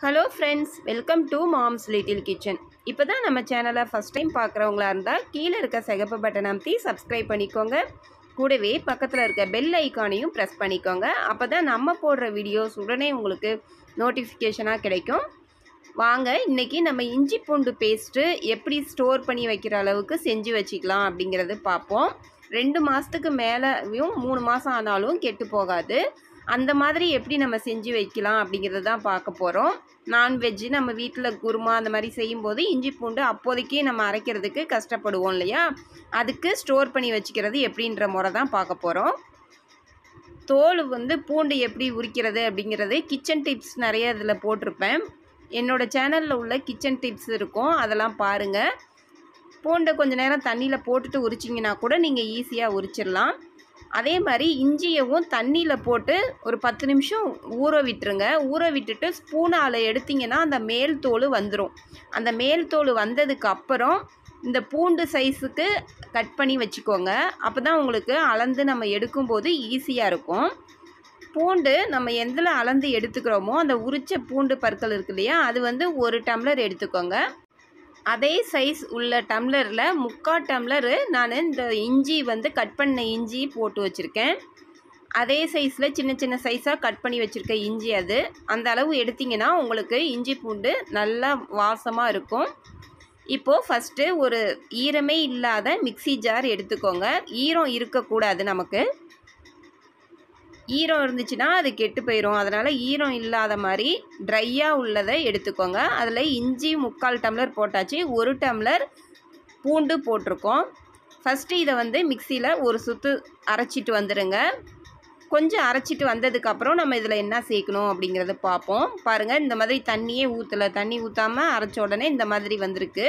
hello friends welcome to mom's little kitchen இப்போ தான் நம்ம சேனலை ஃபஸ்ட் டைம் பார்க்குறவங்களா இருந்தால் கீழே இருக்க சிகப்பு பட்டன் அமைத்தி சப்ஸ்கிரைப் பண்ணிக்கோங்க கூடவே பக்கத்தில் இருக்க பெல் ஐக்கானையும் ப்ரெஸ் பண்ணிக்கோங்க அப்போ தான் நம்ம போடுற வீடியோஸ் உடனே உங்களுக்கு நோட்டிஃபிகேஷனாக கிடைக்கும் வாங்க இன்றைக்கி நம்ம இஞ்சி பூண்டு பேஸ்ட்டு எப்படி ஸ்டோர் பண்ணி வைக்கிற அளவுக்கு செஞ்சு வச்சுக்கலாம் அப்படிங்கிறது பார்ப்போம் ரெண்டு மாதத்துக்கு மேலேயும் மூணு மாதம் ஆனாலும் கெட்டு போகாது அந்த மாதிரி எப்படி நம்ம செஞ்சு வைக்கலாம் அப்படிங்கிறது தான் பார்க்க போகிறோம் நான்வெஜ்ஜு நம்ம வீட்டில் குருமா அந்த மாதிரி செய்யும்போது இஞ்சி பூண்டு அப்போதைக்கே நம்ம அரைக்கிறதுக்கு கஷ்டப்படுவோம் இல்லையா அதுக்கு ஸ்டோர் பண்ணி வச்சுக்கிறது எப்படின்ற முறை தான் பார்க்க போகிறோம் தோல் வந்து பூண்டு எப்படி உரிக்கிறது அப்படிங்கிறது கிச்சன் டிப்ஸ் நிறைய இதில் போட்டிருப்பேன் என்னோடய சேனலில் உள்ள கிச்சன் டிப்ஸ் இருக்கும் அதெல்லாம் பாருங்கள் பூண்டை கொஞ்சம் நேரம் தண்ணியில் போட்டுட்டு உரிச்சிங்கன்னா கூட நீங்கள் ஈஸியாக உரிச்சிடலாம் அதே மாதிரி இஞ்சியவும் தண்ணியில் போட்டு ஒரு பத்து நிமிஷம் ஊற விட்டுருங்க ஊற விட்டுட்டு ஸ்பூனால் எடுத்திங்கன்னா அந்த மேல் தோல் வந்துடும் அந்த மேல் தோல் வந்ததுக்கு அப்புறம் இந்த பூண்டு சைஸுக்கு கட் பண்ணி வச்சுக்கோங்க அப்போ தான் உங்களுக்கு அளந்து நம்ம எடுக்கும்போது ஈஸியாக இருக்கும் பூண்டு நம்ம எதில் அளந்து எடுத்துக்கிறோமோ அந்த உரிச்ச பூண்டு பற்கள் இருக்கு இல்லையா அது வந்து ஒரு டம்ளர் எடுத்துக்கோங்க அதே சைஸ் உள்ள டம்ளரில் முக்கால் டம்ளரு நான் இந்த இஞ்சி வந்து கட் பண்ண இஞ்சி போட்டு வச்சுருக்கேன் அதே சைஸில் சின்ன சின்ன சைஸாக கட் பண்ணி வச்சுருக்க இஞ்சி அது அந்த அளவு எடுத்திங்கன்னா உங்களுக்கு இஞ்சி பூண்டு நல்லா வாசமாக இருக்கும் இப்போது ஃபஸ்ட்டு ஒரு ஈரமே இல்லாத மிக்சி ஜார் எடுத்துக்கோங்க ஈரம் இருக்கக்கூடாது நமக்கு ஈரம் இருந்துச்சுன்னா அது கெட்டு போயிடும் அதனால் ஈரம் இல்லாத மாதிரி ட்ரையாக உள்ளதை எடுத்துக்கோங்க அதில் இஞ்சி முக்கால் டம்ளர் போட்டாச்சு ஒரு டம்ளர் பூண்டு போட்டிருக்கோம் ஃபஸ்ட்டு இதை வந்து மிக்சியில் ஒரு சுற்று அரைச்சிட்டு வந்துடுங்க கொஞ்சம் அரைச்சிட்டு வந்ததுக்கப்புறம் நம்ம இதில் என்ன சேர்க்கணும் அப்படிங்கிறத பார்ப்போம் பாருங்கள் இந்த மாதிரி தண்ணியே ஊற்றலை தண்ணி ஊற்றாமல் அரைச்ச உடனே இந்த மாதிரி வந்திருக்கு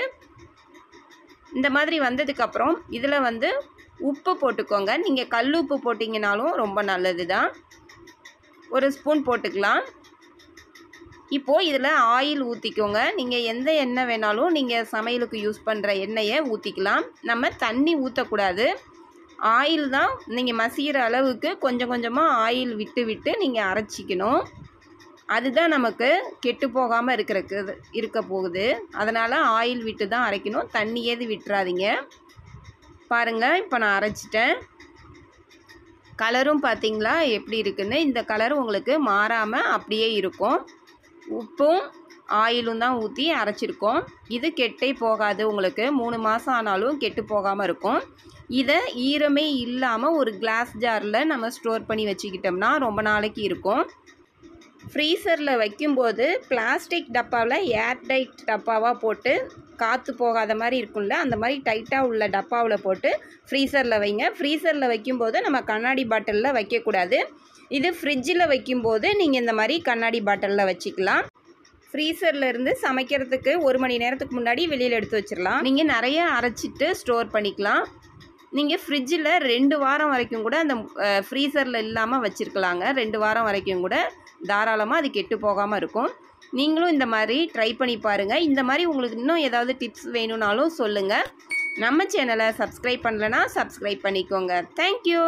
இந்த மாதிரி வந்ததுக்கப்புறம் இதில் வந்து உப்பு போட்டுக்கோங்க நீங்கள் கல் உப்பு போட்டிங்கனாலும் ரொம்ப நல்லது தான் ஒரு ஸ்பூன் போட்டுக்கலாம் இப்போது இதில் ஆயில் ஊற்றிக்கோங்க நீங்கள் எந்த எண்ணெய் வேணாலும் நீங்கள் சமையலுக்கு யூஸ் பண்ணுற எண்ணெயை ஊற்றிக்கலாம் நம்ம தண்ணி ஊற்றக்கூடாது ஆயில் தான் நீங்கள் மசிகிற அளவுக்கு கொஞ்சம் கொஞ்சமாக ஆயில் விட்டு விட்டு நீங்கள் அரைச்சிக்கணும் அதுதான் நமக்கு கெட்டு போகாமல் இருக்கிறக்கு இருக்க போகுது அதனால் ஆயில் விட்டு தான் அரைக்கணும் தண்ணி ஏது விட்டுறாதீங்க பாருங்கள் இப்போ நான் அரைச்சிட்டேன் கலரும் பார்த்திங்களா எப்படி இருக்குதுன்னு இந்த கலர் உங்களுக்கு மாறாமல் அப்படியே இருக்கும் உப்பும் ஆயிலும் தான் ஊற்றி அரைச்சிருக்கோம் இது கெட்டே போகாது உங்களுக்கு மூணு மாதம் ஆனாலும் கெட்டு போகாமல் இருக்கும் இதை ஈரமே இல்லாமல் ஒரு கிளாஸ் ஜாரில் நம்ம ஸ்டோர் பண்ணி வச்சுக்கிட்டோம்னா ரொம்ப நாளைக்கு இருக்கும் ஃப்ரீசரில் வைக்கும்போது பிளாஸ்டிக் டப்பாவில் ஏர் டைட் டப்பாவாக போட்டு காற்று போகாத மாதிரி இருக்கும்ல அந்த மாதிரி டைட்டாக உள்ள டப்பாவில் போட்டு ஃப்ரீசரில் வைங்க ஃப்ரீசரில் வைக்கும்போது நம்ம கண்ணாடி பாட்டிலில் வைக்கக்கூடாது இது ஃப்ரிட்ஜில் வைக்கும்போது நீங்கள் இந்த மாதிரி கண்ணாடி பாட்டிலில் வச்சுக்கலாம் ஃப்ரீசரில் இருந்து சமைக்கிறதுக்கு ஒரு மணி நேரத்துக்கு முன்னாடி வெளியில் எடுத்து வச்சிடலாம் நீங்கள் நிறைய அரைச்சிட்டு ஸ்டோர் பண்ணிக்கலாம் நீங்கள் ஃப்ரிட்ஜில் ரெண்டு வாரம் வரைக்கும் கூட அந்த ஃப்ரீசரில் இல்லாமல் வச்சுருக்கலாங்க ரெண்டு வாரம் வரைக்கும் கூட தாராளமாக அது கெட்டு போகாமல் இருக்கும் நீங்களும் இந்த மாதிரி ட்ரை பண்ணி பாருங்கள் இந்த மாதிரி உங்களுக்கு இன்னும் ஏதாவது டிப்ஸ் வேணும்னாலும் சொல்லுங்கள் நம்ம சேனலை சப்ஸ்கிரைப் பண்ணலன்னா சப்ஸ்கிரைப் பண்ணிக்கோங்க தேங்க்யூ